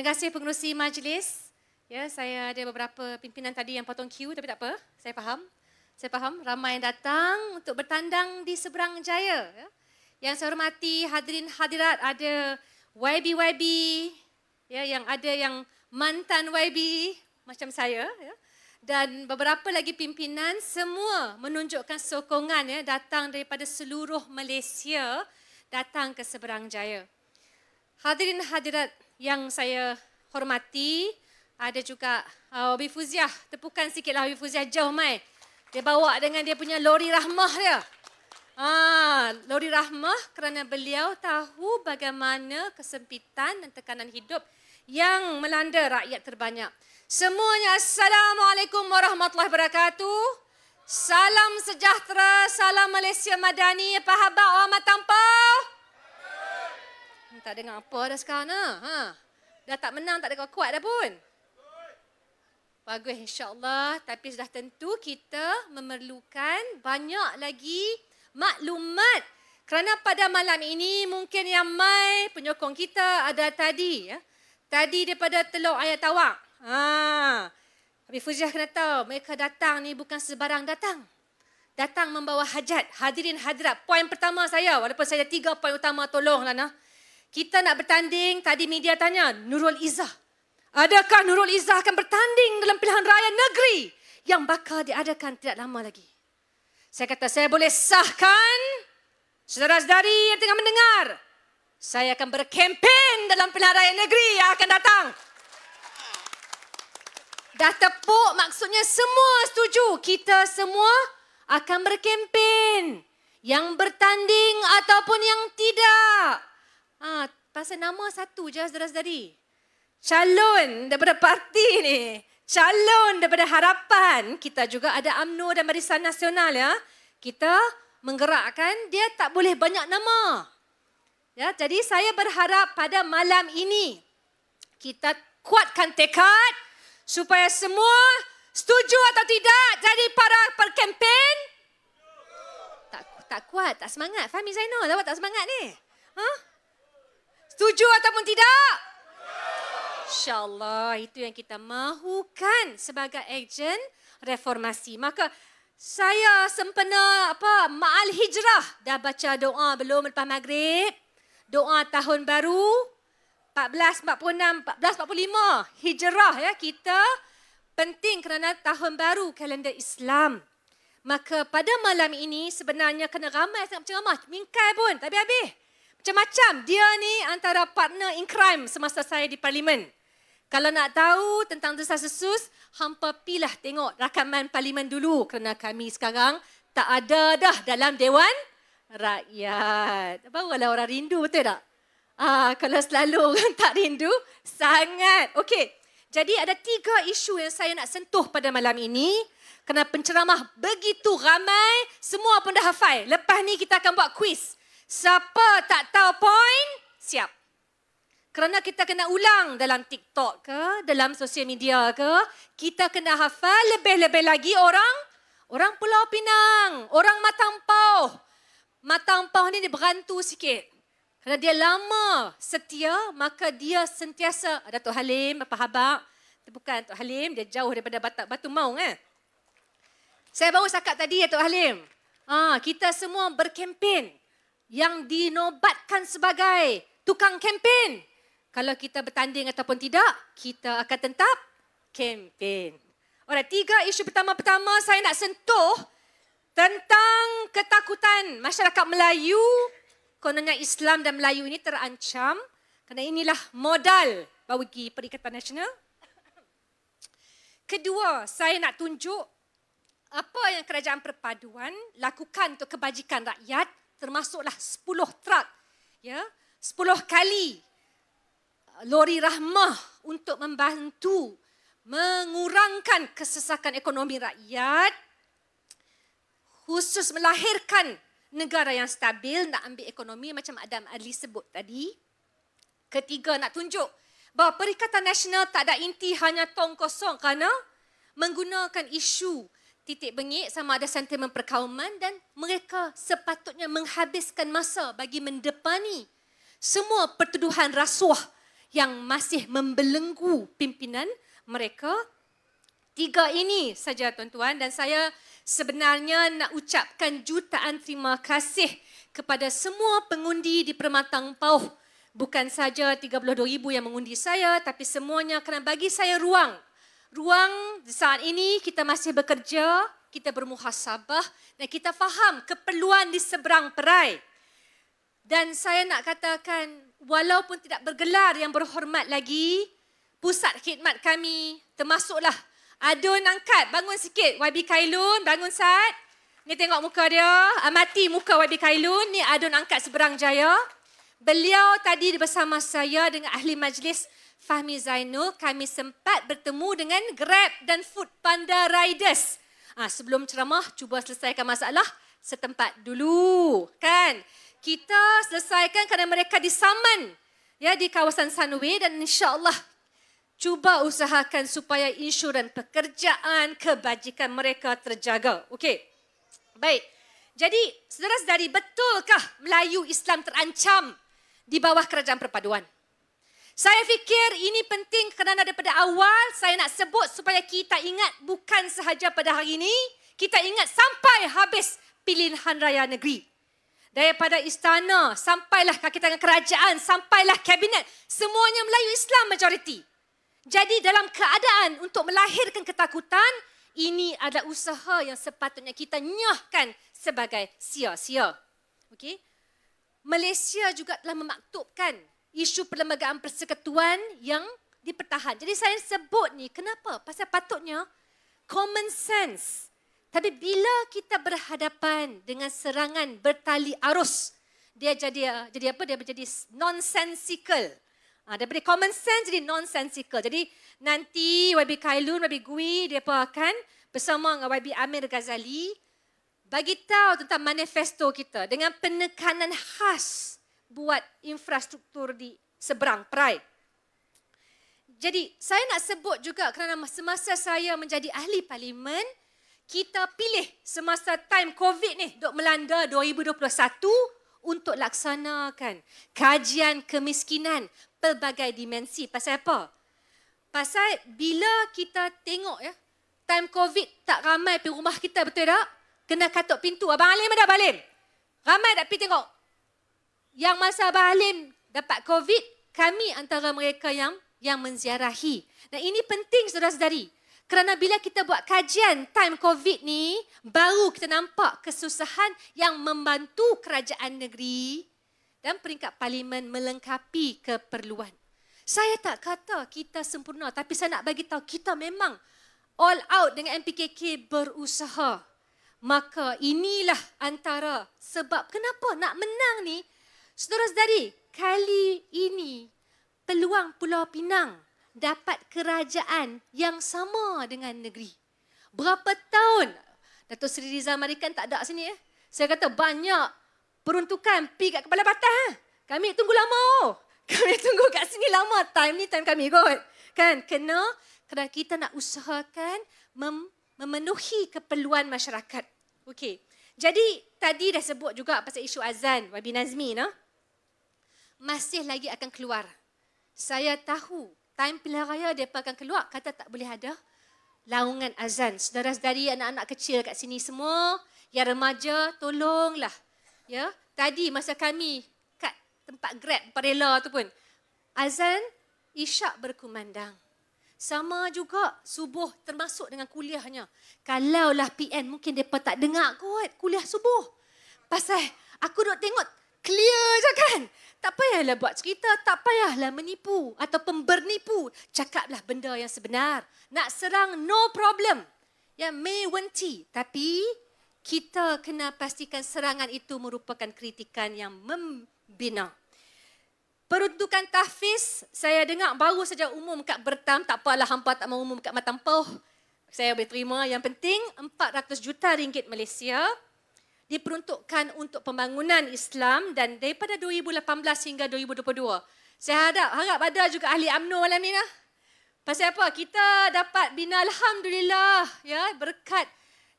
Terima kasih pengerusi majlis. Ya, saya ada beberapa pimpinan tadi yang potong queue tapi tak apa. Saya faham. Saya faham ramai yang datang untuk bertandang di seberang jaya. Ya. Yang saya hormati hadirin hadirat ada YB-YB ya, yang ada yang mantan YB macam saya. Ya. Dan beberapa lagi pimpinan semua menunjukkan sokongan ya, datang daripada seluruh Malaysia datang ke seberang jaya. Hadirin hadirat yang saya hormati, ada juga uh, Abi Fuziah. Tepukan sikitlah Abi Fuziah jauh mai. Dia bawa dengan dia punya lori rahmah dia. Ah, lori rahmah kerana beliau tahu bagaimana kesempitan dan tekanan hidup yang melanda rakyat terbanyak. Semuanya Assalamualaikum Warahmatullahi Wabarakatuh. Salam sejahtera, salam Malaysia Madani, apa khabar orang matampau? Tak dengar apa dah sekarang. Ha? ha? Dah tak menang, tak ada kuat dah pun. Bagus insyaAllah. Tapi sudah tentu kita memerlukan banyak lagi maklumat. Kerana pada malam ini mungkin yang mai penyokong kita ada tadi. Ya? Tadi daripada Teluk Ayat Tawak. Ha. Habib Fuziah kena tahu mereka datang ni bukan sebarang datang. Datang membawa hajat. Hadirin hadirat. Poin pertama saya walaupun saya tiga poin utama tolonglah. Nah. Kita nak bertanding, tadi media tanya, Nurul Izzah. Adakah Nurul Izzah akan bertanding dalam pilihan raya negeri yang bakal diadakan tidak lama lagi? Saya kata, saya boleh sahkan, saudara-saudari yang tengah mendengar, saya akan berkempen dalam pilihan raya negeri yang akan datang. Dah tepuk maksudnya semua setuju. Kita semua akan berkempen. Yang bertanding ataupun yang tidak. Ah, pasal nama satu je Razdari. Calon daripada parti ni. Calon daripada harapan. Kita juga ada UMNO dan Barisan Nasional ya. Kita menggerakkan dia tak boleh banyak nama. Ya, jadi saya berharap pada malam ini kita kuatkan tekad supaya semua setuju atau tidak jadi para perkempen tak tak kuat, tak semangat. Fahmi Zainal, awak tak semangat ni? Hah? Setuju ataupun tidak? InsyaAllah itu yang kita mahukan sebagai ejen reformasi. Maka saya sempena apa Ma'al Hijrah dah baca doa belum lepas maghrib. Doa tahun baru 1446 1445 Hijrah ya kita penting kerana tahun baru kalender Islam. Maka pada malam ini sebenarnya kena ramai sangat ceramah. Mingkai pun tapi habis macam-macam. Dia ni antara partner in crime semasa saya di parlimen. Kalau nak tahu tentang desa sesus, hampa pilah tengok rakaman parlimen dulu kerana kami sekarang tak ada dah dalam Dewan Rakyat. Barulah orang rindu, betul tak? Ah, kalau selalu orang tak rindu, sangat. Okey, jadi ada tiga isu yang saya nak sentuh pada malam ini. Kerana penceramah begitu ramai, semua pun dah hafal. Lepas ni kita akan buat kuis. Siapa tak tahu poin, siap. Kerana kita kena ulang dalam TikTok ke, dalam sosial media ke, kita kena hafal lebih-lebih lagi orang, orang Pulau Pinang, orang Matampau, Matampau ni dia berantu sikit. Kerana dia lama setia, maka dia sentiasa, Datuk Halim, apa khabar? Bukan Datuk Halim, dia jauh daripada batak batu maung. Eh? Saya baru cakap tadi, Datuk ya, Halim. Ah, kita semua berkempen yang dinobatkan sebagai tukang kempen. Kalau kita bertanding ataupun tidak, kita akan tetap kempen. Orang tiga isu pertama-pertama saya nak sentuh tentang ketakutan masyarakat Melayu, kononnya Islam dan Melayu ini terancam Karena inilah modal bagi Perikatan Nasional. Kedua, saya nak tunjuk apa yang kerajaan perpaduan lakukan untuk kebajikan rakyat termasuklah 10 truk ya 10 kali uh, lori rahmah untuk membantu mengurangkan kesesakan ekonomi rakyat khusus melahirkan negara yang stabil nak ambil ekonomi macam Adam Ali sebut tadi ketiga nak tunjuk bahawa Perikatan Nasional tak ada inti hanya tong kosong kerana menggunakan isu titik bengik sama ada sentimen perkauman dan mereka sepatutnya menghabiskan masa bagi mendepani semua pertuduhan rasuah yang masih membelenggu pimpinan mereka. Tiga ini saja tuan-tuan dan saya sebenarnya nak ucapkan jutaan terima kasih kepada semua pengundi di Permatang Pauh. Bukan saja 32,000 yang mengundi saya tapi semuanya kerana bagi saya ruang ruang saat ini kita masih bekerja, kita bermuhasabah dan kita faham keperluan di seberang perai. Dan saya nak katakan walaupun tidak bergelar yang berhormat lagi, pusat khidmat kami termasuklah Adun angkat, bangun sikit YB Kailun, bangun Sat. Ni tengok muka dia, amati muka YB Kailun. Ni Adun angkat seberang jaya. Beliau tadi bersama saya dengan ahli majlis Fahmi Zainul, kami sempat bertemu dengan Grab dan Food Panda Riders. Ha, sebelum ceramah, cuba selesaikan masalah setempat dulu, kan? Kita selesaikan kerana mereka disaman ya di kawasan Sunway dan insyaAllah cuba usahakan supaya insuran pekerjaan kebajikan mereka terjaga. Okey, baik. Jadi, saudara-saudari, betulkah Melayu Islam terancam di bawah kerajaan perpaduan? Saya fikir ini penting kerana daripada awal saya nak sebut supaya kita ingat bukan sahaja pada hari ini, kita ingat sampai habis pilihan raya negeri. Daripada istana, sampailah kaki tangan kerajaan, sampailah kabinet, semuanya Melayu Islam majoriti. Jadi dalam keadaan untuk melahirkan ketakutan, ini adalah usaha yang sepatutnya kita nyahkan sebagai sia-sia. Okay, Malaysia juga telah memaktubkan isu perlembagaan persekutuan yang dipertahan. Jadi saya sebut ni kenapa? Pasal patutnya common sense. Tapi bila kita berhadapan dengan serangan bertali arus, dia jadi uh, jadi apa? Dia menjadi nonsensical. Ha, ah, beri common sense jadi nonsensical. Jadi nanti YB Kailun, YB Gui, dia akan bersama dengan YB Amir Ghazali bagi tahu tentang manifesto kita dengan penekanan khas buat infrastruktur di seberang perai. Jadi saya nak sebut juga kerana semasa saya menjadi ahli parlimen, kita pilih semasa time COVID ni dok melanda 2021 untuk laksanakan kajian kemiskinan pelbagai dimensi. Pasal apa? Pasal bila kita tengok ya, time COVID tak ramai pergi rumah kita betul tak? Kena katuk pintu. Abang Alim ada balik. Ramai tak pergi tengok yang masa Bahalim dapat COVID, kami antara mereka yang yang menziarahi. Dan ini penting saudara-saudari. Kerana bila kita buat kajian time COVID ni, baru kita nampak kesusahan yang membantu kerajaan negeri dan peringkat parlimen melengkapi keperluan. Saya tak kata kita sempurna, tapi saya nak bagi tahu kita memang all out dengan MPKK berusaha. Maka inilah antara sebab kenapa nak menang ni, Saudara-saudari, kali ini peluang Pulau Pinang dapat kerajaan yang sama dengan negeri. Berapa tahun Datuk Sri Rizal Marikan tak ada sini eh? Saya kata banyak peruntukan pi kat kepala batas. Eh? Kami tunggu lama. Oh. Kami tunggu kat sini lama. Time ni time kami kot. Kan? Kena kerana kita nak usahakan mem- memenuhi keperluan masyarakat. Okey. Jadi tadi dah sebut juga pasal isu azan Wabi Nazmi. Nah? No? masih lagi akan keluar. Saya tahu time pilihan raya mereka akan keluar, kata tak boleh ada laungan azan. Saudara saudari anak-anak kecil kat sini semua, yang remaja, tolonglah. Ya, Tadi masa kami kat tempat grab parela tu pun, azan isyak berkumandang. Sama juga subuh termasuk dengan kuliahnya. Kalaulah PN mungkin mereka tak dengar kot kuliah subuh. Pasal aku nak tengok clear je kan tak payahlah buat cerita, tak payahlah menipu ataupun bernipu. Cakaplah benda yang sebenar. Nak serang, no problem. Ya, may wenti. Tapi, kita kena pastikan serangan itu merupakan kritikan yang membina. Peruntukan tahfiz, saya dengar baru saja umum kat Bertam, tak apalah hampa tak mau umum kat Matampau. Saya boleh terima. Yang penting, 400 juta ringgit Malaysia diperuntukkan untuk pembangunan Islam dan daripada 2018 hingga 2022. Saya harap, harap ada juga ahli UMNO malam ni lah. Pasal apa? Kita dapat bina alhamdulillah ya berkat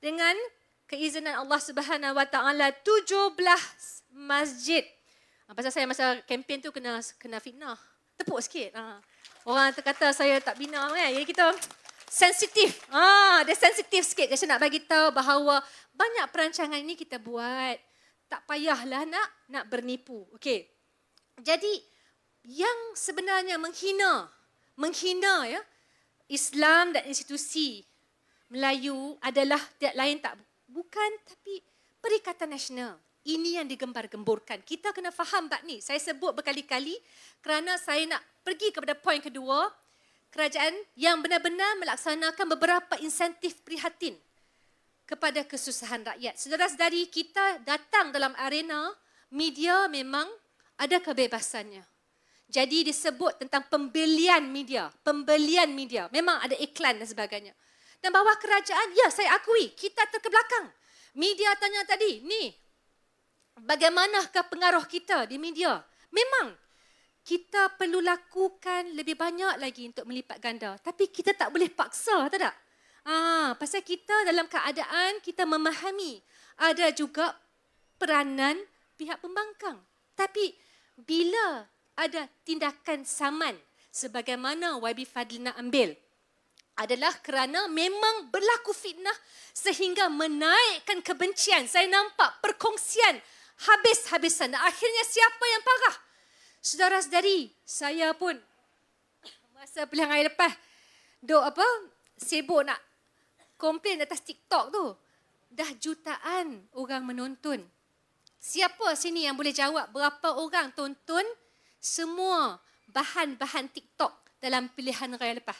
dengan keizinan Allah Subhanahu Wa Taala 17 masjid. Ah, pasal saya masa kempen tu kena kena fitnah. Tepuk sikit. Ha. Orang kata saya tak bina kan. Jadi kita sensitif. Ha, dia sensitif sikit. Kasi nak bagi tahu bahawa banyak perancangan ini kita buat. Tak payahlah nak nak bernipu. Okey. Jadi yang sebenarnya menghina menghina ya Islam dan institusi Melayu adalah tiap lain tak bukan tapi Perikatan Nasional. Ini yang digembar-gemburkan. Kita kena faham bab ni. Saya sebut berkali-kali kerana saya nak pergi kepada poin kedua kerajaan yang benar-benar melaksanakan beberapa insentif prihatin kepada kesusahan rakyat. Saudara-saudari, kita datang dalam arena media memang ada kebebasannya. Jadi disebut tentang pembelian media, pembelian media. Memang ada iklan dan sebagainya. Dan bawah kerajaan, ya saya akui, kita terkebelakang. Media tanya tadi, ni bagaimanakah pengaruh kita di media? Memang kita perlu lakukan lebih banyak lagi untuk melipat ganda. Tapi kita tak boleh paksa, tak tak? Ah, pasal kita dalam keadaan kita memahami ada juga peranan pihak pembangkang. Tapi bila ada tindakan saman sebagaimana YB Fadli nak ambil adalah kerana memang berlaku fitnah sehingga menaikkan kebencian. Saya nampak perkongsian habis-habisan. Akhirnya siapa yang parah? saudara sedari, saya pun masa pilihan raya lepas duk apa sibuk nak komplain atas TikTok tu. Dah jutaan orang menonton. Siapa sini yang boleh jawab berapa orang tonton semua bahan-bahan TikTok dalam pilihan raya lepas?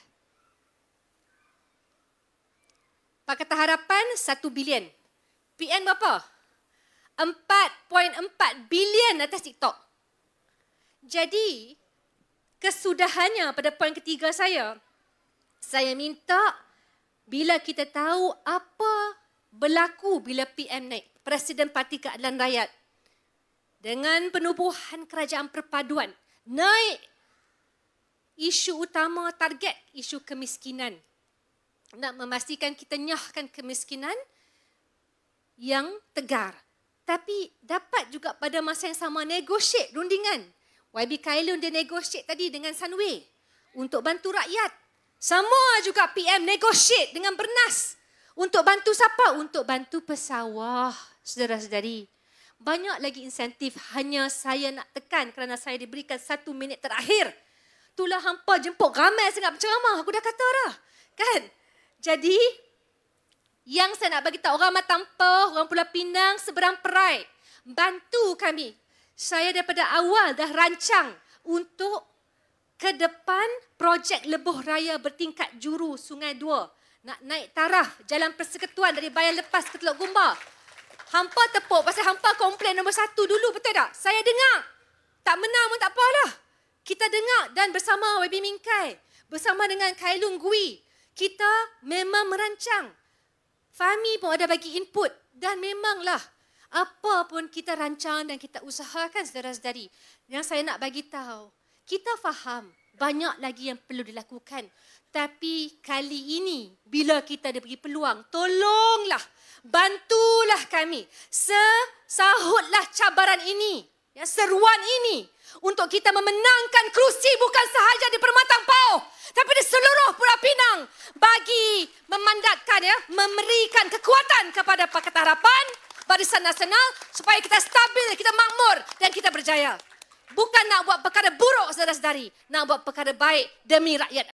Pak harapan 1 bilion. PN berapa? 4.4 bilion atas TikTok. Jadi, kesudahannya pada poin ketiga saya, saya minta bila kita tahu apa berlaku bila PM naik, Presiden Parti Keadilan Rakyat, dengan penubuhan kerajaan perpaduan, naik isu utama target isu kemiskinan. Nak memastikan kita nyahkan kemiskinan yang tegar. Tapi dapat juga pada masa yang sama negosiat rundingan YB Kailun dia negosiat tadi dengan Sunway untuk bantu rakyat. Sama juga PM negosiat dengan Bernas untuk bantu siapa? Untuk bantu pesawah, saudara-saudari. Banyak lagi insentif hanya saya nak tekan kerana saya diberikan satu minit terakhir. Itulah hampa jemput ramai sangat penceramah. Aku dah kata dah. Kan? Jadi, yang saya nak bagi tahu orang Matampa, orang Pulau Pinang, seberang Perai, bantu kami saya daripada awal dah rancang untuk ke depan projek lebuh raya bertingkat juru Sungai Dua. Nak naik taraf jalan persekutuan dari bayar lepas ke Teluk Gumba. Hampa tepuk pasal hampa komplain nombor satu dulu betul tak? Saya dengar. Tak menang pun tak lah. Kita dengar dan bersama YB Mingkai. Bersama dengan Kailung Gui. Kita memang merancang. Fahmi pun ada bagi input. Dan memanglah apa pun kita rancang dan kita usahakan saudara-saudari yang saya nak bagi tahu kita faham banyak lagi yang perlu dilakukan tapi kali ini bila kita diberi peluang tolonglah bantulah kami sesahutlah cabaran ini ya seruan ini untuk kita memenangkan kerusi bu- bukan nak buat perkara buruk saudara-saudari. Nak buat perkara baik demi rakyat